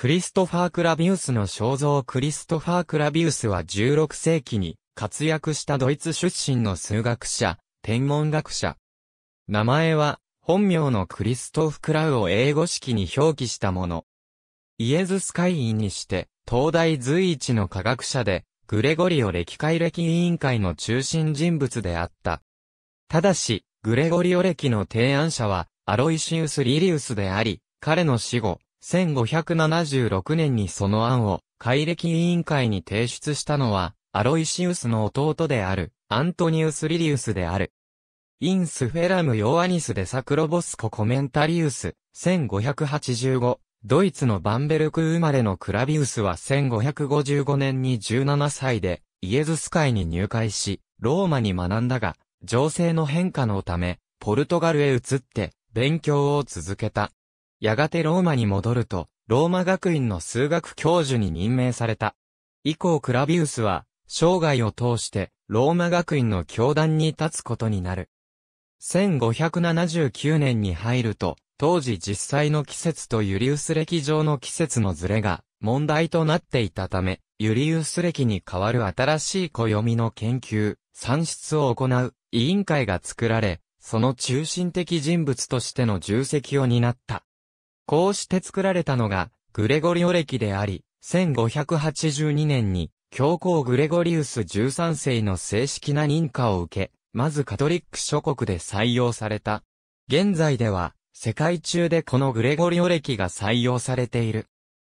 クリストファー・クラビウスの肖像クリストファー・クラビウスは16世紀に活躍したドイツ出身の数学者、天文学者。名前は、本名のクリストフ・クラウを英語式に表記したもの。イエズス会員にして、東大随一の科学者で、グレゴリオ歴会歴委員会の中心人物であった。ただし、グレゴリオ歴の提案者は、アロイシウス・リリウスであり、彼の死後、1576年にその案を、改暦委員会に提出したのは、アロイシウスの弟である、アントニウス・リリウスである。インスフェラム・ヨアニス・デ・サクロボスコ・コメンタリウス、1585、ドイツのバンベルク生まれのクラビウスは1555年に17歳で、イエズス会に入会し、ローマに学んだが、情勢の変化のため、ポルトガルへ移って、勉強を続けた。やがてローマに戻ると、ローマ学院の数学教授に任命された。以降クラビウスは、生涯を通して、ローマ学院の教団に立つことになる。1579年に入ると、当時実際の季節とユリウス歴上の季節のズレが問題となっていたため、ユリウス歴に代わる新しい暦の研究、算出を行う委員会が作られ、その中心的人物としての重責を担った。こうして作られたのが、グレゴリオ歴であり、1582年に、教皇グレゴリウス13世の正式な認可を受け、まずカトリック諸国で採用された。現在では、世界中でこのグレゴリオ歴が採用されている。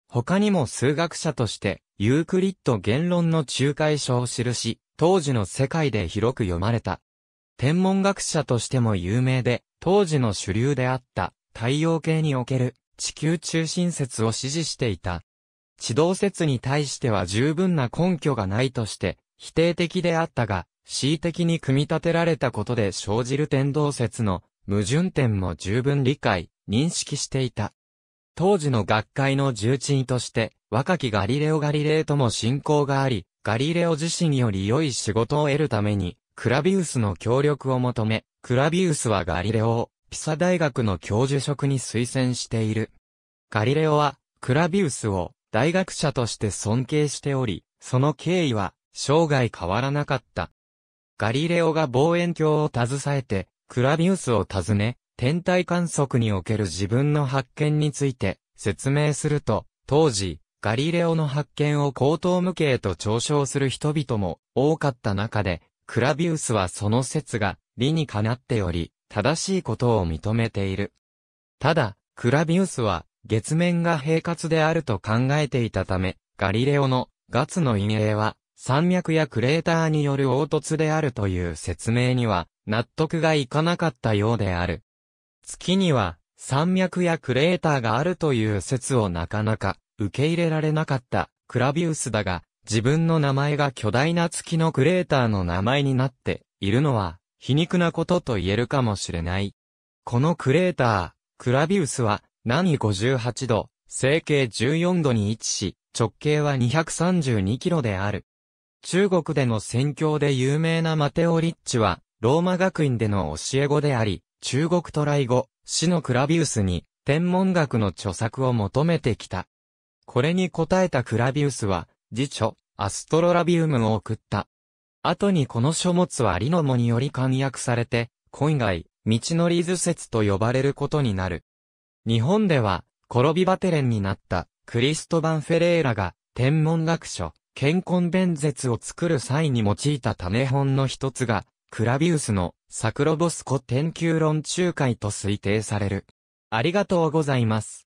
他にも数学者として、ユークリッド言論の仲介書を記し、当時の世界で広く読まれた。天文学者としても有名で、当時の主流であった、太陽系における地球中心説を支持していた。地動説に対しては十分な根拠がないとして、否定的であったが、恣意的に組み立てられたことで生じる天動説の矛盾点も十分理解、認識していた。当時の学会の重鎮として、若きガリレオ・ガリレイとも親交があり、ガリレオ自身より良い仕事を得るために、クラビウスの協力を求め、クラビウスはガリレオをピサ大学の教授職に推薦している。ガリレオは、クラビウスを大学者として尊敬しており、その経緯は生涯変わらなかった。ガリレオが望遠鏡を携えて、クラビウスを訪ね、天体観測における自分の発見について説明すると、当時、ガリレオの発見を高等無形と嘲笑する人々も多かった中で、クラビウスはその説が理にかなっており、正しいことを認めている。ただ、クラビウスは、月面が平滑であると考えていたため、ガリレオのガツの陰影は、山脈やクレーターによる凹凸であるという説明には、納得がいかなかったようである。月には、山脈やクレーターがあるという説をなかなか受け入れられなかったクラビウスだが、自分の名前が巨大な月のクレーターの名前になっているのは皮肉なことと言えるかもしれない。このクレーター、クラビウスは、南58度、成形14度に位置し、直径は232キロである。中国での宣教で有名なマテオ・リッチは、ローマ学院での教え子であり、中国ラ来語、死のクラビウスに、天文学の著作を求めてきた。これに応えたクラビウスは、辞書、アストロラビウムを送った。後にこの書物はリノモにより簡約されて、今外、道のり図説と呼ばれることになる。日本では、転びバテレンになったクリストバン・フェレーラが天文学書、健康弁説を作る際に用いた種本の一つが、クラビウスのサクロボスコ研究論仲介と推定される。ありがとうございます。